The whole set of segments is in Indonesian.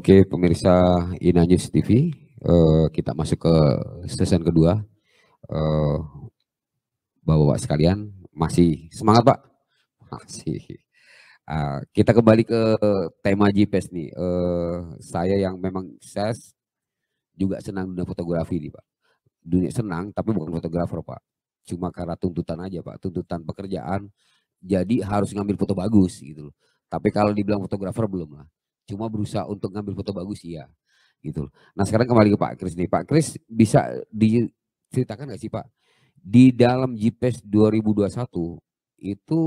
Oke pemirsa Ina News TV, uh, eh, kita masuk ke season kedua. Uh, Bapak-bapak sekalian masih semangat Pak? Masih. Uh, kita kembali ke tema GPS nih. Uh, saya yang memang saya juga senang dunia fotografi nih Pak. Dunia senang tapi bukan fotografer Pak. Cuma karena tuntutan aja Pak, tuntutan pekerjaan. Jadi harus ngambil foto bagus gitu loh. Tapi kalau dibilang fotografer belum lah cuma berusaha untuk ngambil foto bagus ya, gitu. Nah sekarang kembali ke Pak Kris nih, Pak Kris bisa diceritakan nggak sih Pak di dalam GPS 2021 itu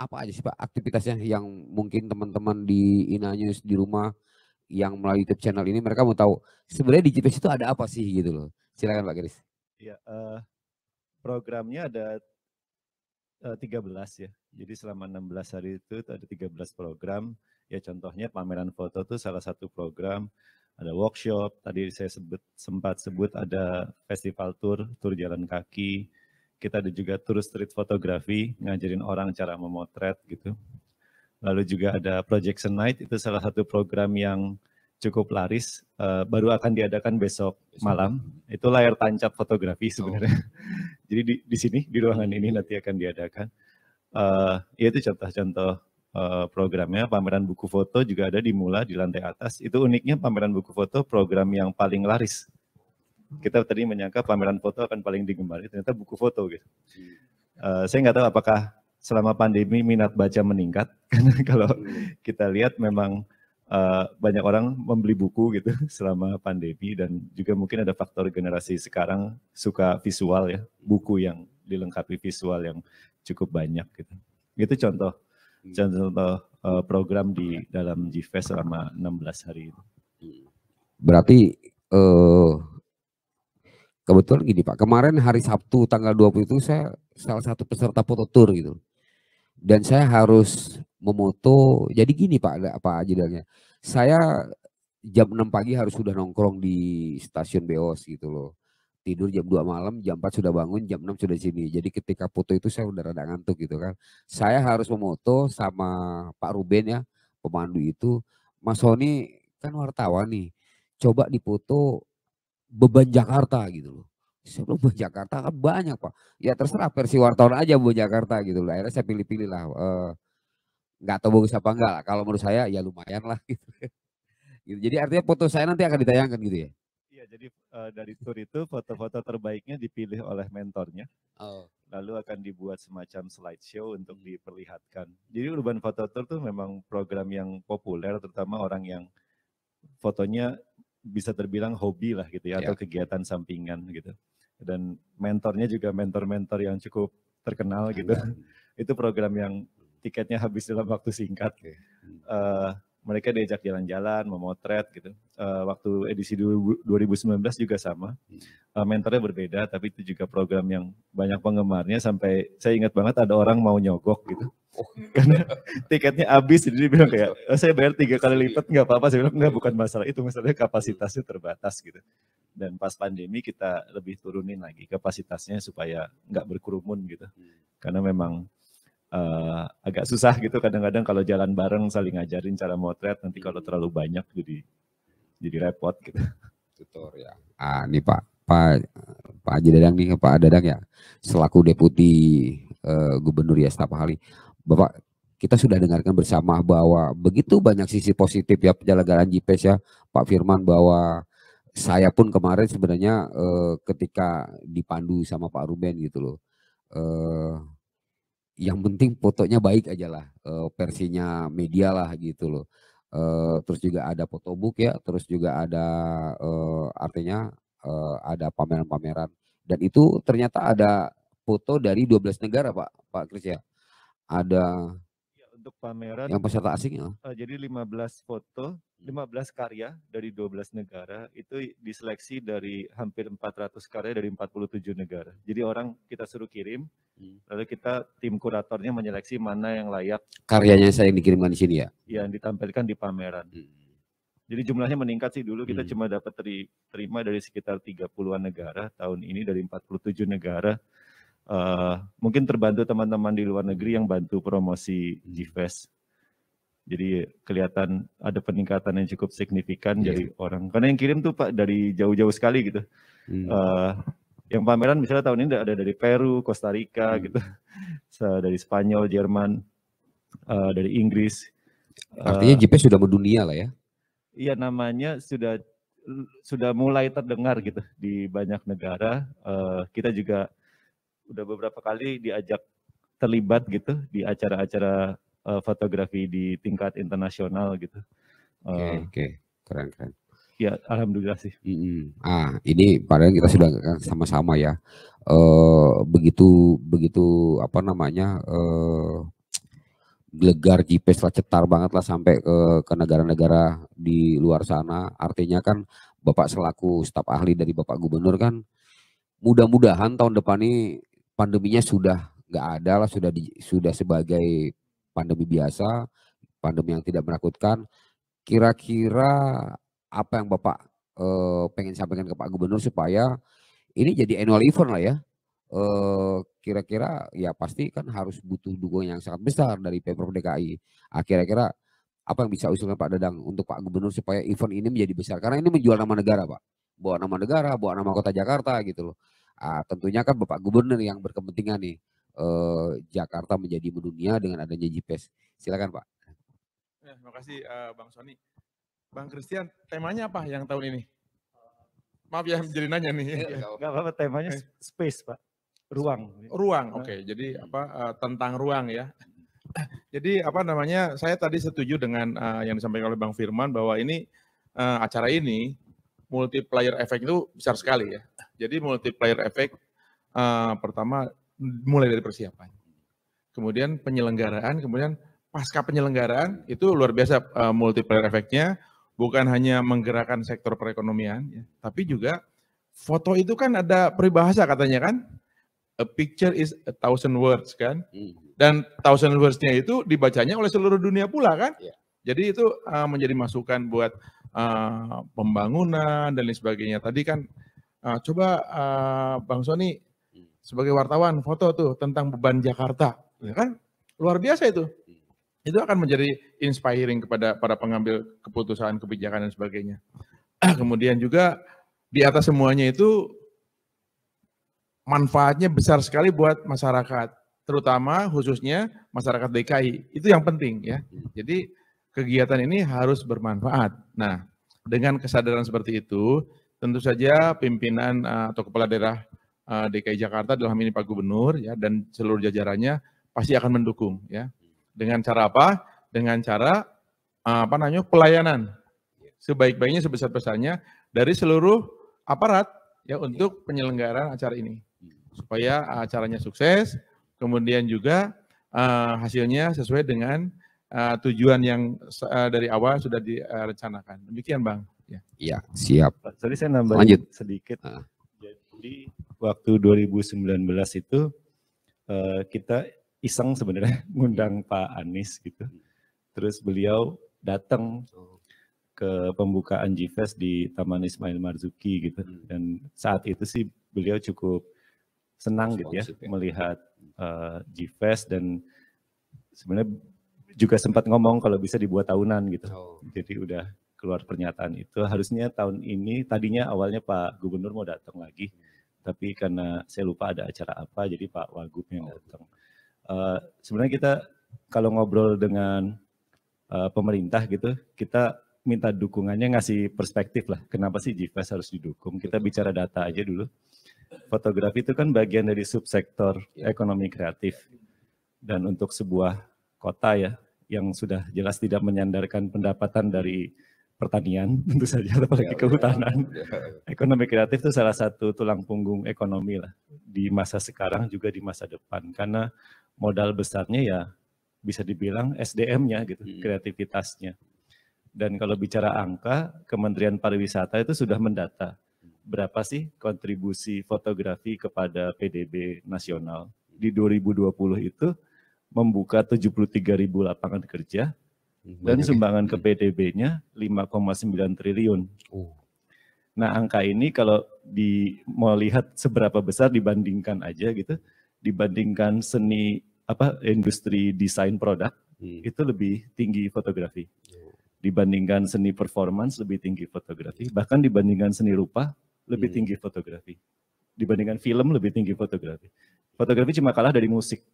apa aja sih Pak aktivitasnya yang mungkin teman-teman di Ina di rumah yang melalui YouTube channel ini mereka mau tahu sebenarnya di GPS itu ada apa sih gitu loh. Silakan Pak Kris. Ya, uh, programnya ada uh, eh, 13 ya. Jadi selama 16 hari itu ada 13 program Ya contohnya pameran foto itu salah satu program, ada workshop, tadi saya sebut, sempat sebut ada festival tour, tour jalan kaki, kita ada juga tour street photography, ngajarin orang cara memotret gitu. Lalu juga ada Projection Night, itu salah satu program yang cukup laris, uh, baru akan diadakan besok, malam. Itu layar tancap fotografi sebenarnya. Oh. Jadi di, di sini, di ruangan ini nanti akan diadakan. Uh, itu contoh-contoh Eh, programnya. Pameran buku foto juga ada di Mula di lantai atas. Itu uniknya pameran buku foto program yang paling laris. Kita tadi menyangka pameran foto akan paling digemari, ternyata buku foto gitu. Uh, saya nggak tahu apakah selama pandemi minat baca meningkat karena kalau kita lihat memang uh, banyak orang membeli buku gitu selama pandemi dan juga mungkin ada faktor generasi sekarang suka visual ya buku yang dilengkapi visual yang cukup banyak gitu itu contoh Contoh hmm. eh, uh, program di dalam GFES selama 16 hari itu. Hmm. Berarti uh, kebetulan gini Pak, kemarin hari Sabtu tanggal 20 itu saya salah satu peserta foto tour gitu. Dan saya harus memoto, jadi gini Pak, apa judulnya? Saya jam 6 pagi harus sudah nongkrong di stasiun Beos gitu loh tidur jam 2 malam, jam 4 sudah bangun, jam 6 sudah sini. Jadi ketika foto itu saya udah rada ngantuk gitu kan. Saya harus memoto sama Pak Ruben ya, pemandu itu. Mas Sony kan wartawan nih, coba dipoto beban Jakarta gitu loh. Sebelum beban Jakarta kan banyak Pak. Ya terserah versi wartawan aja beban Jakarta gitu loh. Akhirnya saya pilih-pilih lah. Eh, nggak e, tahu bagus apa enggak lah. Kalau menurut saya ya lumayan lah gitu. gitu. Jadi artinya foto saya nanti akan ditayangkan gitu ya? jadi uh, dari tour itu foto-foto terbaiknya dipilih oleh mentornya. Oh. Lalu akan dibuat semacam slideshow untuk hmm. diperlihatkan. Jadi Urban Photo Tour itu memang program yang populer, terutama orang yang fotonya bisa terbilang hobi lah gitu ya, ya. atau kegiatan sampingan gitu. Dan mentornya juga mentor-mentor yang cukup terkenal gitu. itu program yang tiketnya habis dalam waktu singkat. Okay. Uh, hmm. eh, mereka diajak jalan-jalan, memotret gitu. Uh, waktu edisi 2019 juga sama, uh, mentornya berbeda, tapi itu juga program yang banyak penggemarnya. Sampai saya ingat banget ada orang mau nyogok gitu, oh. karena tiketnya habis, jadi dia bilang kayak oh, saya bayar tiga kali iya. lipat nggak apa-apa. Saya bilang nggak bukan masalah itu, masalahnya kapasitasnya iya. terbatas gitu. Dan pas pandemi kita lebih turunin lagi kapasitasnya supaya nggak berkerumun gitu, hmm. karena memang uh, agak susah gitu kadang-kadang kalau jalan bareng saling ngajarin cara motret nanti kalau hmm. terlalu banyak jadi jadi repot gitu. Tutor ya. Ah, ini Pak, Pak Pak Haji Dadang nih Pak Dadang ya selaku deputi uh, gubernur ya setiap hari. Bapak kita sudah dengarkan bersama bahwa begitu banyak sisi positif ya penyelenggaraan GPS ya Pak Firman bahwa saya pun kemarin sebenarnya eh, ketika dipandu sama Pak Ruben gitu loh. Eh, yang penting fotonya baik aja lah e, versinya media lah gitu loh e, terus juga ada photobook ya terus juga ada e, artinya e, ada pameran-pameran dan itu ternyata ada foto dari 12 negara pak pak Kris ya ada untuk pameran yang peserta asing ya. Uh, jadi 15 foto, 15 hmm. karya dari 12 negara itu diseleksi dari hampir 400 karya dari 47 negara. Jadi orang kita suruh kirim, hmm. lalu kita tim kuratornya menyeleksi mana yang layak. Karyanya saya yang dikirimkan di sini ya. Iya, yang ditampilkan di pameran. Hmm. Jadi jumlahnya meningkat sih dulu kita hmm. cuma dapat terima dari sekitar 30-an negara, tahun ini dari 47 negara uh, mungkin terbantu teman-teman di luar negeri yang bantu promosi hmm. GFest. Jadi kelihatan ada peningkatan yang cukup signifikan yeah. dari orang. Karena yang kirim tuh Pak dari jauh-jauh sekali gitu. Hmm. Uh, yang pameran misalnya tahun ini ada dari Peru, Costa Rica hmm. gitu, dari Spanyol, Jerman, uh, dari Inggris. Artinya uh, sudah berdunia lah ya? Iya namanya sudah sudah mulai terdengar gitu di banyak negara. Uh, kita juga udah beberapa kali diajak terlibat gitu di acara-acara uh, fotografi di tingkat internasional gitu. Oke, okay, uh, eh, okay. keren keren. Ya, alhamdulillah sih. Mm -hmm. Ah, ini padahal kita sudah kan sama-sama ya. Uh, begitu begitu apa namanya uh, gelegar GPS lah cetar banget lah sampai ke ke negara-negara di luar sana. Artinya kan Bapak selaku staf ahli dari Bapak Gubernur kan mudah-mudahan tahun depan ini pandeminya sudah nggak ada lah sudah di, sudah sebagai pandemi biasa pandemi yang tidak menakutkan kira-kira apa yang bapak e, pengen sampaikan ke pak gubernur supaya ini jadi annual event lah ya eh, kira-kira ya pasti kan harus butuh dukungan yang sangat besar dari pemprov DKI ah, kira-kira apa yang bisa usulkan Pak Dadang untuk Pak Gubernur supaya event ini menjadi besar karena ini menjual nama negara Pak buat nama negara buat nama kota Jakarta gitu loh uh, tentunya kan Bapak Gubernur yang berkepentingan nih uh, Jakarta menjadi mendunia dengan adanya GPS. Silakan Pak. Ya, terima kasih uh, Bang Sony. Bang Christian, temanya apa yang tahun ini? Maaf ya, jadi nanya nih. Enggak eh, apa-apa, temanya space, Pak. Ruang. Ruang, nah. oke. Okay. Jadi hmm. apa uh, tentang ruang ya. Jadi apa namanya? Saya tadi setuju dengan uh, yang disampaikan oleh Bang Firman bahwa ini uh, acara ini multiplier efek itu besar sekali ya. Jadi multiplier efek uh, eh, pertama mulai dari persiapan. Kemudian penyelenggaraan, kemudian pasca penyelenggaraan itu luar biasa uh, multiplier efeknya bukan hanya menggerakkan sektor perekonomian ya, tapi juga foto itu kan ada peribahasa katanya kan a picture is a thousand words kan hmm. dan thousand words-nya itu dibacanya oleh seluruh dunia pula kan. Iya. Jadi itu uh, menjadi masukan buat uh, pembangunan dan lain sebagainya. Tadi kan uh, coba uh, Bang Sony sebagai wartawan foto tuh tentang beban Jakarta, ya kan luar biasa itu. Itu akan menjadi inspiring kepada para pengambil keputusan, kebijakan dan sebagainya. Kemudian juga di atas semuanya itu manfaatnya besar sekali buat masyarakat, terutama khususnya masyarakat DKI. Itu yang penting ya. Jadi kegiatan ini harus bermanfaat. Nah, dengan kesadaran seperti itu, tentu saja pimpinan eh, atau kepala daerah eh, DKI Jakarta dalam ini Pak Gubernur ya dan seluruh jajarannya pasti akan mendukung ya. Dengan cara apa? Dengan cara eh, apa namanya? pelayanan. Sebaik-baiknya sebesar-besarnya dari seluruh aparat ya untuk penyelenggaraan acara ini. Supaya acaranya sukses, kemudian juga uh, hasilnya sesuai dengan uh, tujuan yang uh, dari awal sudah direncanakan. Demikian Bang. Ya, ya siap. Tadi saya nambah Lanjut. sedikit. Uh. Jadi waktu 2019 itu uh, kita iseng sebenarnya ngundang Pak Anies gitu. Terus beliau datang ke pembukaan g di Taman Ismail Marzuki gitu. Hmm. Dan saat itu sih beliau cukup senang gitu ya, ya. melihat uh, g dan sebenarnya juga sempat ngomong kalau bisa dibuat tahunan gitu. Oh. Jadi udah keluar pernyataan itu. Harusnya tahun ini tadinya awalnya Pak Gubernur mau datang lagi, tapi karena saya lupa ada acara apa, jadi Pak Wagub yang datang. Uh, sebenarnya kita kalau ngobrol dengan uh, pemerintah gitu, kita minta dukungannya ngasih perspektif lah. Kenapa sih GFES harus didukung? Kita bicara data aja dulu. Fotografi itu kan bagian dari subsektor iya. ekonomi kreatif. Dan untuk sebuah kota ya, yang sudah jelas tidak menyandarkan pendapatan dari pertanian tentu saja apalagi ya, kehutanan. Ya, ya. Ekonomi kreatif itu salah satu tulang punggung ekonomi lah di masa sekarang juga di masa depan karena modal besarnya ya bisa dibilang SDM-nya gitu, hmm. kreativitasnya. Dan kalau bicara angka, Kementerian Pariwisata itu sudah mendata berapa sih kontribusi fotografi kepada PDB nasional di 2020 itu membuka 73 ribu lapangan kerja hmm, dan ya? sumbangan ke hmm. PDB-nya 5,9 triliun. Oh. Nah angka ini kalau di mau lihat seberapa besar dibandingkan aja gitu, dibandingkan seni apa industri desain produk hmm. itu lebih tinggi fotografi. Oh. Dibandingkan seni performance lebih tinggi fotografi, bahkan dibandingkan seni rupa lebih hmm. tinggi fotografi. Dibandingkan film lebih tinggi fotografi. Fotografi cuma kalah dari musik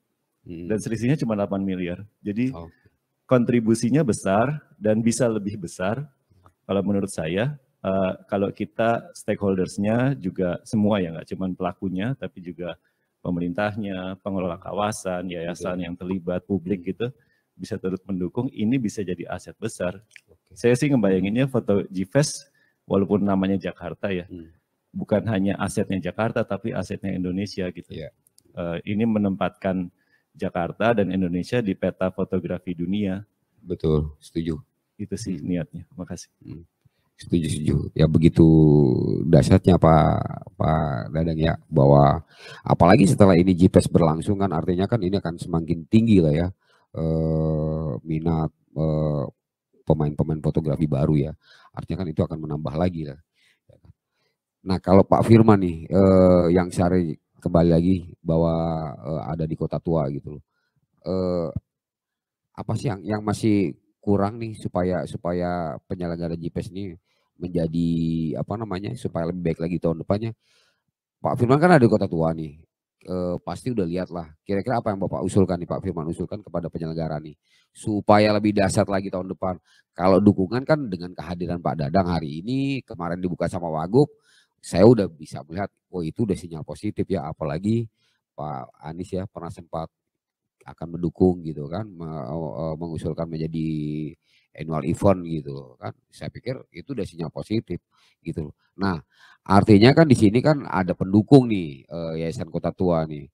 dan hmm. selisihnya cuma 8 miliar. Jadi kontribusinya besar dan bisa lebih besar kalau menurut saya uh, kalau kita stakeholdersnya juga semua ya nggak cuma pelakunya tapi juga pemerintahnya, pengelola kawasan, yayasan iya. yang terlibat, publik hmm. gitu bisa terus mendukung, ini bisa jadi aset besar. Okay. Saya sih ngebayanginnya foto GFES walaupun namanya Jakarta ya, hmm. bukan hanya asetnya Jakarta, tapi asetnya Indonesia gitu. Yeah. Iya. Uh, ini menempatkan Jakarta dan Indonesia di peta fotografi dunia. Betul, setuju. Itu sih hmm. niatnya. Makasih. Hmm. Setuju, setuju. Ya begitu dasarnya Pak Pak Dadang ya bahwa apalagi setelah ini GPS berlangsung kan artinya kan ini akan semakin tinggi lah ya eh, minat eh, pemain-pemain fotografi baru ya. Artinya kan itu akan menambah lagi lah. Nah kalau Pak Firman nih eh, yang sehari kembali lagi bahwa uh, ada di kota tua gitu loh. Uh, apa sih yang yang masih kurang nih supaya supaya penyelenggara GPS ini menjadi apa namanya supaya lebih baik lagi tahun depannya. Pak Firman kan ada di kota tua nih. E, pasti udah lihat lah kira-kira apa yang Bapak usulkan nih Pak Firman usulkan kepada penyelenggara nih supaya lebih dasar lagi tahun depan. Kalau dukungan kan dengan kehadiran Pak Dadang hari ini kemarin dibuka sama Wagub saya udah bisa melihat, oh itu udah sinyal positif ya, apalagi Pak Anies ya pernah sempat akan mendukung gitu kan, oh, oh, mengusulkan menjadi annual event gitu kan. Saya pikir itu udah sinyal positif gitu. Nah artinya kan di sini kan ada pendukung nih eh, Yayasan Kota Tua nih.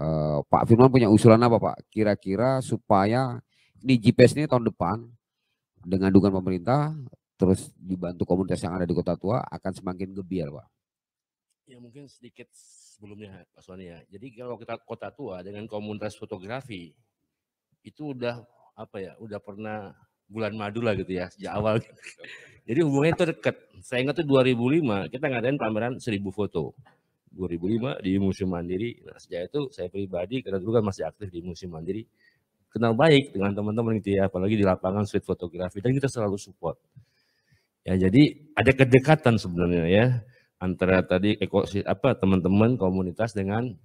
Eh, Pak Firman punya usulan apa Pak? Kira-kira supaya di GPS ini tahun depan dengan dukungan pemerintah terus dibantu komunitas yang ada di kota tua akan semakin gebiar pak ya mungkin sedikit sebelumnya Pak Soni ya jadi kalau kita kota tua dengan komunitas fotografi itu udah apa ya udah pernah bulan madu lah gitu ya sejak awal jadi hubungannya itu dekat saya ingat tuh 2005 kita ngadain pameran 1000 foto 2005 di Museum Mandiri. Nah, sejak itu saya pribadi karena dulu kan masih aktif di Museum Mandiri kenal baik dengan teman-teman gitu ya, apalagi di lapangan street fotografi dan kita selalu support. Ya, jadi ada kedekatan sebenarnya ya antara tadi ekosistem apa teman-teman komunitas dengan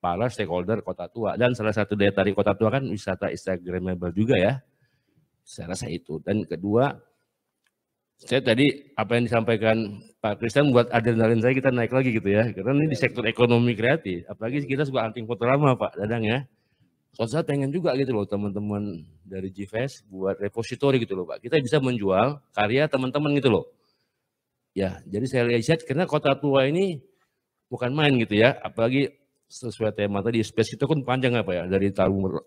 para stakeholder kota tua dan salah satu daya tarik kota tua kan wisata instagramable juga ya saya rasa itu dan kedua saya tadi apa yang disampaikan Pak Kristen buat adrenalin saya kita naik lagi gitu ya karena ini di sektor ekonomi kreatif apalagi kita suka hunting fotorama Pak Dadang ya saya pengen juga gitu loh teman-teman dari GFest buat repository gitu loh Pak. Kita bisa menjual karya teman-teman gitu loh. Ya, jadi saya lihat karena kota tua ini bukan main gitu ya. Apalagi sesuai tema tadi, space itu kan panjang apa ya, ya. Dari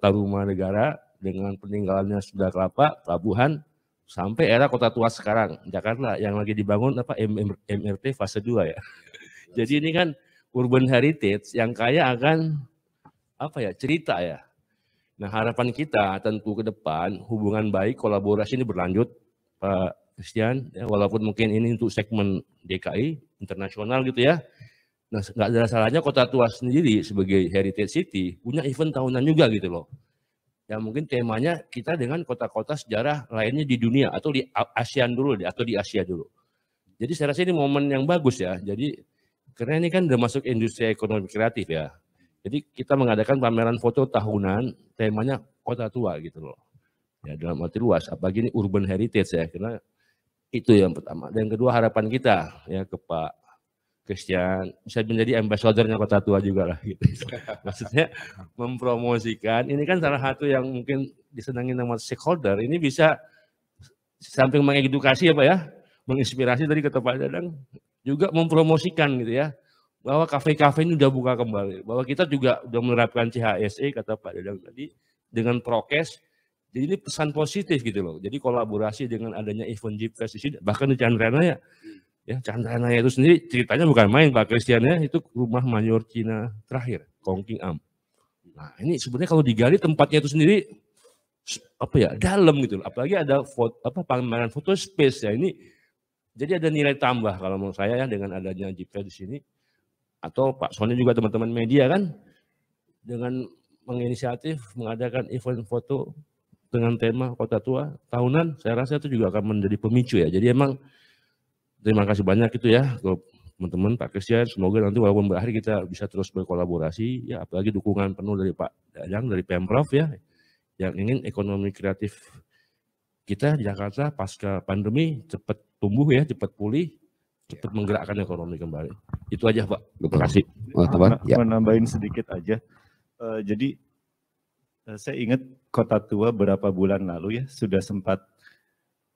Taruma, Negara dengan peninggalannya sudah Kelapa, Pelabuhan, sampai era kota tua sekarang, Jakarta yang lagi dibangun apa MRT fase 2 ya. Jadi ini kan urban heritage yang kaya akan apa ya cerita ya Nah harapan kita tentu ke depan hubungan baik kolaborasi ini berlanjut Pak Christian, ya, walaupun mungkin ini untuk segmen DKI internasional gitu ya. Nah nggak ada salahnya kota tua sendiri sebagai heritage city punya event tahunan juga gitu loh. Ya mungkin temanya kita dengan kota-kota sejarah lainnya di dunia atau di ASEAN dulu atau di Asia dulu. Jadi saya rasa ini momen yang bagus ya. Jadi karena ini kan udah masuk industri ekonomi kreatif ya. Jadi kita mengadakan pameran foto tahunan, temanya kota tua gitu loh. Ya, dalam arti luas, apalagi ini urban heritage ya, karena itu yang pertama. Dan yang kedua harapan kita ya ke Pak Christian bisa menjadi ambasadornya kota tua juga lah gitu. Maksudnya mempromosikan, ini kan salah satu yang mungkin disenangi sama stakeholder, ini bisa samping mengedukasi apa ya, menginspirasi tadi kata Pak Dadang, juga mempromosikan gitu ya bahwa kafe-kafe ini sudah buka kembali, bahwa kita juga sudah menerapkan CHSE kata Pak Dadang tadi dengan prokes. Jadi ini pesan positif gitu loh. Jadi kolaborasi dengan adanya event Jeep Fest di sini, bahkan di Chandranaya, ya Chandranaya itu sendiri ceritanya bukan main Pak Christian ya, itu rumah mayor Cina terakhir, Kongking Am. Nah ini sebenarnya kalau digali tempatnya itu sendiri apa ya dalam gitu loh. Apalagi ada foto, apa pameran foto space ya ini. Jadi ada nilai tambah kalau menurut saya ya dengan adanya Jeep Fest di sini atau Pak Sony juga teman-teman media kan dengan menginisiatif mengadakan event foto dengan tema kota tua tahunan saya rasa itu juga akan menjadi pemicu ya jadi emang terima kasih banyak itu ya ke teman-teman Pak Christian semoga nanti walaupun berakhir kita bisa terus berkolaborasi ya apalagi dukungan penuh dari Pak Dajang dari Pemprov ya yang ingin ekonomi kreatif kita di Jakarta pasca pandemi cepat tumbuh ya cepat pulih cepat menggerakkan ekonomi kembali. Itu aja Pak. Terima kasih. Oh, Teman, nah, ya. Menambahin sedikit aja. Uh, jadi uh, saya ingat Kota Tua berapa bulan lalu ya sudah sempat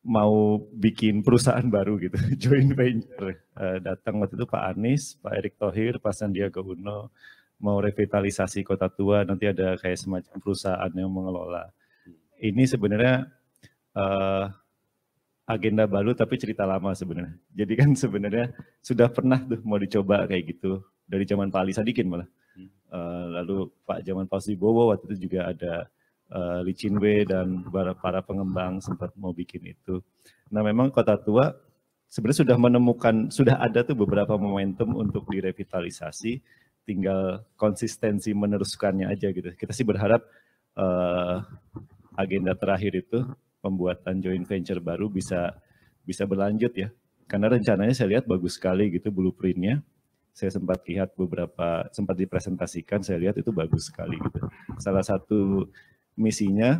mau bikin perusahaan baru gitu, joint venture. Uh, datang waktu itu Pak Anies, Pak Erick Thohir, Pak Sandiaga Uno mau revitalisasi Kota Tua, nanti ada kayak semacam perusahaan yang mengelola. Ini sebenarnya uh, agenda baru tapi cerita lama sebenarnya. Jadi kan sebenarnya sudah pernah tuh mau dicoba kayak gitu dari zaman Pak Ali Sadikin malah. Hmm. Uh, lalu Pak zaman Pak Sibowo waktu itu juga ada uh, Lee dan para, para pengembang sempat mau bikin itu. Nah memang Kota Tua sebenarnya sudah menemukan, sudah ada tuh beberapa momentum untuk direvitalisasi, tinggal konsistensi meneruskannya aja gitu. Kita sih berharap uh, agenda terakhir itu pembuatan joint venture baru bisa bisa berlanjut ya. Karena rencananya saya lihat bagus sekali gitu blueprintnya. Saya sempat lihat beberapa, sempat dipresentasikan, saya lihat itu bagus sekali gitu. Salah satu misinya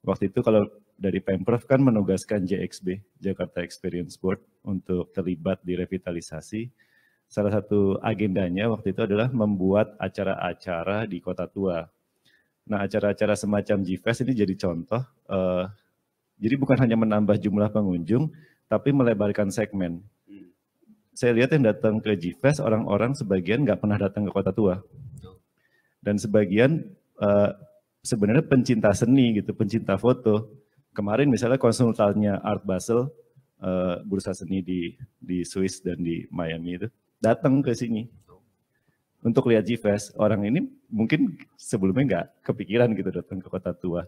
waktu itu kalau dari Pemprov kan menugaskan JXB, Jakarta Experience Board untuk terlibat di revitalisasi. Salah satu agendanya waktu itu adalah membuat acara-acara di Kota Tua. Nah acara-acara semacam GFest ini jadi contoh uh, jadi bukan hanya menambah jumlah pengunjung, tapi melebarkan segmen. Saya lihat yang datang ke GFest, orang-orang sebagian nggak pernah datang ke kota tua. Dan sebagian uh, sebenarnya pencinta seni gitu, pencinta foto. Kemarin misalnya konsultannya Art Basel, uh, bursa seni di, di Swiss dan di Miami itu, datang ke sini untuk lihat GFest. Orang ini mungkin sebelumnya nggak kepikiran gitu datang ke kota tua.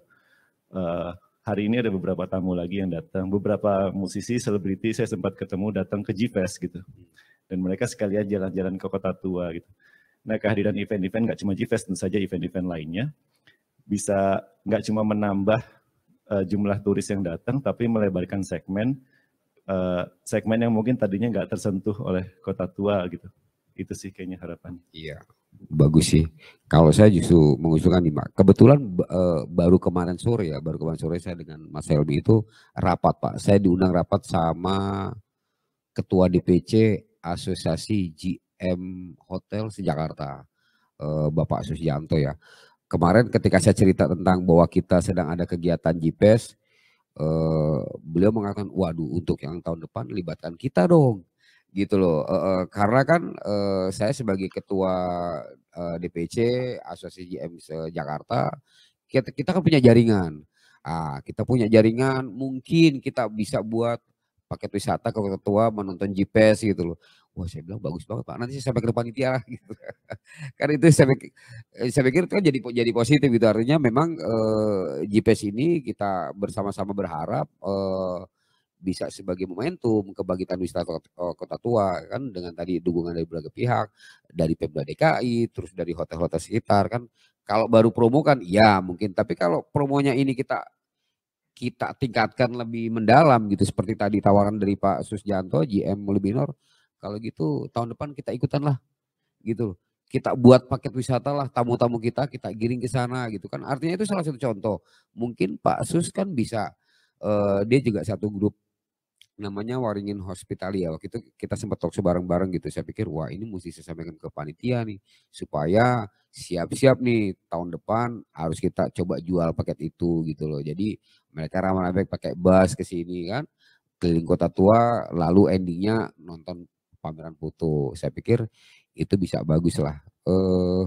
Uh, hari ini ada beberapa tamu lagi yang datang, beberapa musisi, selebriti saya sempat ketemu datang ke GFest gitu. Dan mereka sekalian jalan-jalan ke kota tua gitu. Nah kehadiran event-event nggak cuma GFest, tentu saja event-event lainnya bisa nggak cuma menambah uh, jumlah turis yang datang, tapi melebarkan segmen uh, segmen yang mungkin tadinya nggak tersentuh oleh kota tua gitu. Itu sih kayaknya harapannya. Iya. Bagus sih. Kalau saya justru mengusulkan nih, Pak. Kebetulan uh, baru kemarin sore ya, baru kemarin sore saya dengan Mas Helmi itu rapat, Pak. Saya diundang rapat sama Ketua DPC Asosiasi GM Hotel Sejakarta, uh, eh, Bapak Susianto ya. Kemarin ketika saya cerita tentang bahwa kita sedang ada kegiatan GPS, Uh, eh, beliau mengatakan, waduh untuk yang tahun depan libatkan kita dong gitu loh. Uh, uh, karena kan uh, saya sebagai ketua uh, DPC Asosiasi GM Jakarta, kita kita kan punya jaringan. Ah, kita punya jaringan, mungkin kita bisa buat paket wisata ke ketua menonton GPS gitu loh. Wah saya bilang bagus banget Pak, nanti saya sampai ke panitia lah gitu. Karena itu saya pikir, eh, saya pikir itu kan jadi, jadi positif gitu. Artinya memang eh, GPS ini kita bersama-sama berharap eh, bisa sebagai momentum kebangkitan wisata eh, kota tua kan dengan tadi dukungan dari berbagai pihak dari Pemda DKI terus dari hotel-hotel sekitar kan kalau baru promo kan ya mungkin tapi kalau promonya ini kita kita tingkatkan lebih mendalam gitu seperti tadi tawaran dari Pak Susjanto GM Lebinor kalau gitu tahun depan kita ikutan lah gitu loh kita buat paket wisata lah tamu-tamu kita kita giring ke sana gitu kan artinya itu salah satu contoh mungkin Pak Sus kan bisa uh, dia juga satu grup namanya Waringin Hospitalia. Waktu itu kita sempat talkshow bareng-bareng gitu. Saya pikir wah ini mesti saya sampaikan ke panitia nih supaya siap-siap nih tahun depan harus kita coba jual paket itu gitu loh. Jadi mereka ramai-ramai pakai bus ke sini kan keliling kota tua lalu endingnya nonton pameran foto. Saya pikir itu bisa bagus lah. Eh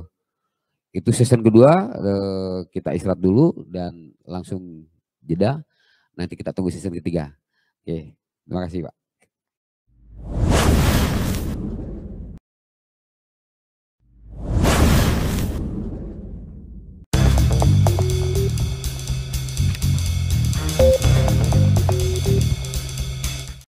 itu season kedua uh, kita istirahat dulu dan langsung jeda. Nanti kita tunggu season ketiga. Oke. Okay. No,